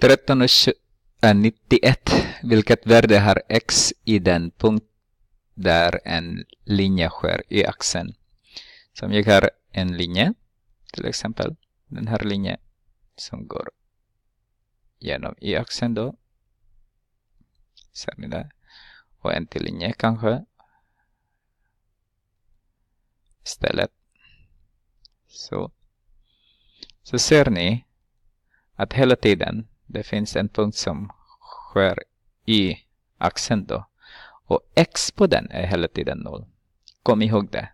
1391. Äh, vilket värde har x i den punkt där en linje skär i axeln? Så om jag har en linje, till exempel den här linjen som går genom y-axeln då. Ser ni det? Och en till linje kanske. Istället. Så. Så ser ni att hela tiden det finns en punkt som skär i axeln då. Och x på den är hela tiden noll. Kom ihåg det.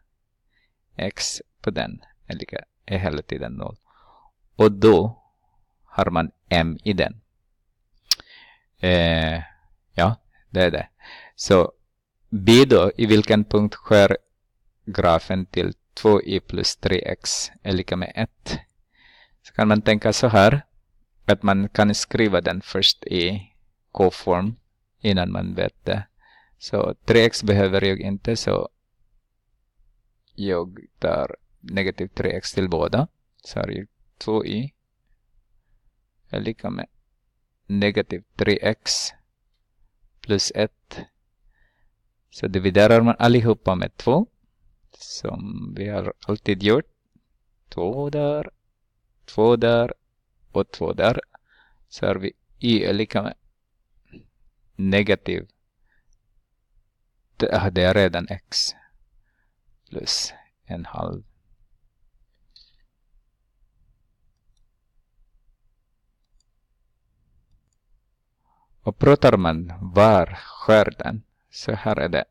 x på den är, lika, är hela tiden noll. Och då har man m i den. Eh, ja, det är det. Så b då, i vilken punkt skär grafen till 2 y plus 3x är lika med 1. Så kan man tänka så här att man kan skriva den först i k-form innan man vet det. Så 3x behöver jag inte så jag tar negativ 3x till båda. Så har jag 2 y är lika med negativ 3x plus 1. Så dividerar man allihopa med 2 som vi har alltid gjort. 2 där, 2 där, och 2 där. Så har vi i är lika med negativ. Det är redan x. Plus en halv. Och pratar man var skörden så här är det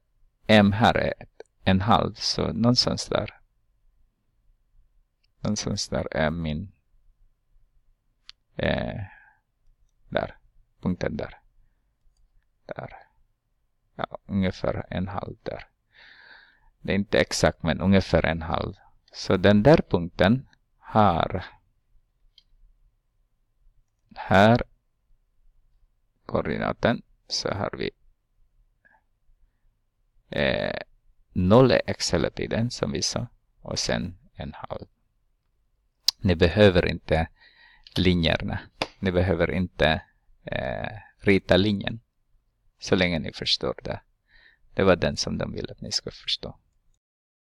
m här är en halv så någonstans där. Någonstans där är min Eh, där, punkten där. Där. Ja, ungefär en halv där. Det är inte exakt men ungefär en halv. Så den där punkten har Här. Koordinaten. Så har vi eh, noll är x tiden som vi sa. Och sen en halv. Ni behöver inte linjerna. Ni behöver inte eh, rita linjen så länge ni förstår det. Det var den som de ville att ni skulle förstå.